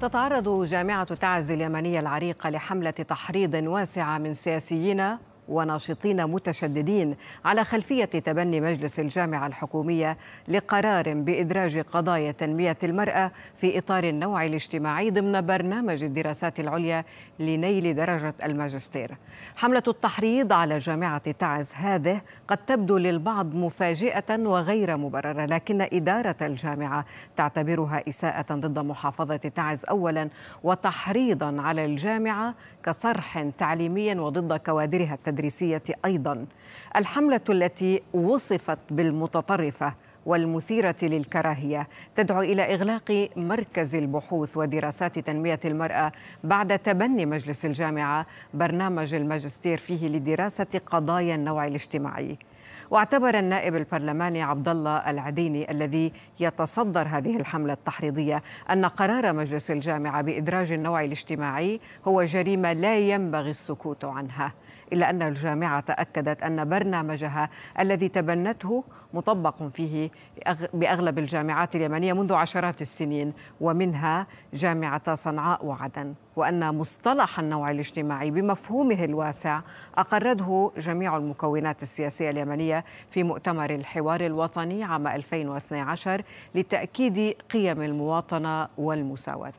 تتعرض جامعة تعز اليمنية العريقة لحملة تحريض واسعة من سياسيين وناشطين متشددين على خلفية تبني مجلس الجامعة الحكومية لقرار بإدراج قضايا تنمية المرأة في إطار النوع الاجتماعي ضمن برنامج الدراسات العليا لنيل درجة الماجستير حملة التحريض على جامعة تعز هذه قد تبدو للبعض مفاجئة وغير مبررة لكن إدارة الجامعة تعتبرها إساءة ضد محافظة تعز أولا وتحريضا على الجامعة كصرح تعليمي وضد كوادرها التدريبية التدريسية أيضا الحملة التي وصفت بالمتطرفة والمثيرة للكراهية تدعو إلى إغلاق مركز البحوث ودراسات تنمية المرأة بعد تبني مجلس الجامعة برنامج الماجستير فيه لدراسة قضايا النوع الاجتماعي واعتبر النائب البرلماني عبد الله العديني الذي يتصدر هذه الحملة التحريضية أن قرار مجلس الجامعة بإدراج النوع الاجتماعي هو جريمة لا ينبغي السكوت عنها إلا أن الجامعة تأكدت أن برنامجها الذي تبنته مطبق فيه بأغلب الجامعات اليمنية منذ عشرات السنين ومنها جامعة صنعاء وعدن وأن مصطلح النوع الاجتماعي بمفهومه الواسع اقرده جميع المكونات السياسية اليمنية في مؤتمر الحوار الوطني عام 2012 لتأكيد قيم المواطنة والمساواة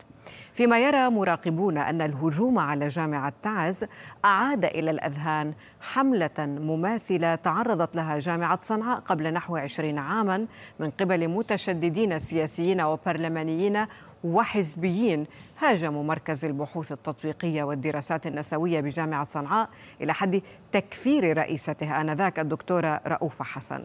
فيما يرى مراقبون أن الهجوم على جامعة تعز أعاد إلى الأذهان حملة مماثلة تعرضت لها جامعة صنعاء قبل نحو عشرين عاما من قبل متشددين سياسيين وبرلمانيين وحزبيين هاجموا مركز البحوث التطبيقية والدراسات النسوية بجامعة صنعاء إلى حد تكفير رئيستها آنذاك الدكتورة رؤوفة حسن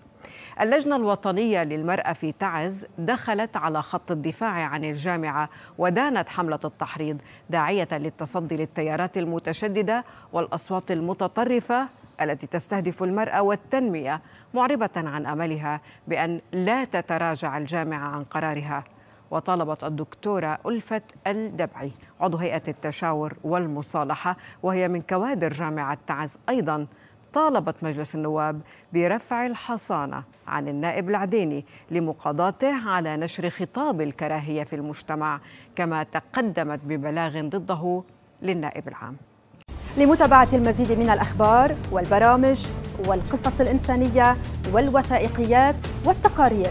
اللجنة الوطنية للمرأة في تعز دخلت على خط الدفاع عن الجامعة ودانت حملة التحريض داعية للتصدي للتيارات المتشددة والأصوات المتطرفة التي تستهدف المرأة والتنمية معربة عن أملها بأن لا تتراجع الجامعة عن قرارها وطالبت الدكتورة ألفة الدبعي عضو هيئة التشاور والمصالحة وهي من كوادر جامعة تعز أيضا طالبت مجلس النواب برفع الحصانة عن النائب العديني لمقاضاته على نشر خطاب الكراهية في المجتمع كما تقدمت ببلاغ ضده للنائب العام لمتابعة المزيد من الأخبار والبرامج والقصص الإنسانية والوثائقيات والتقارير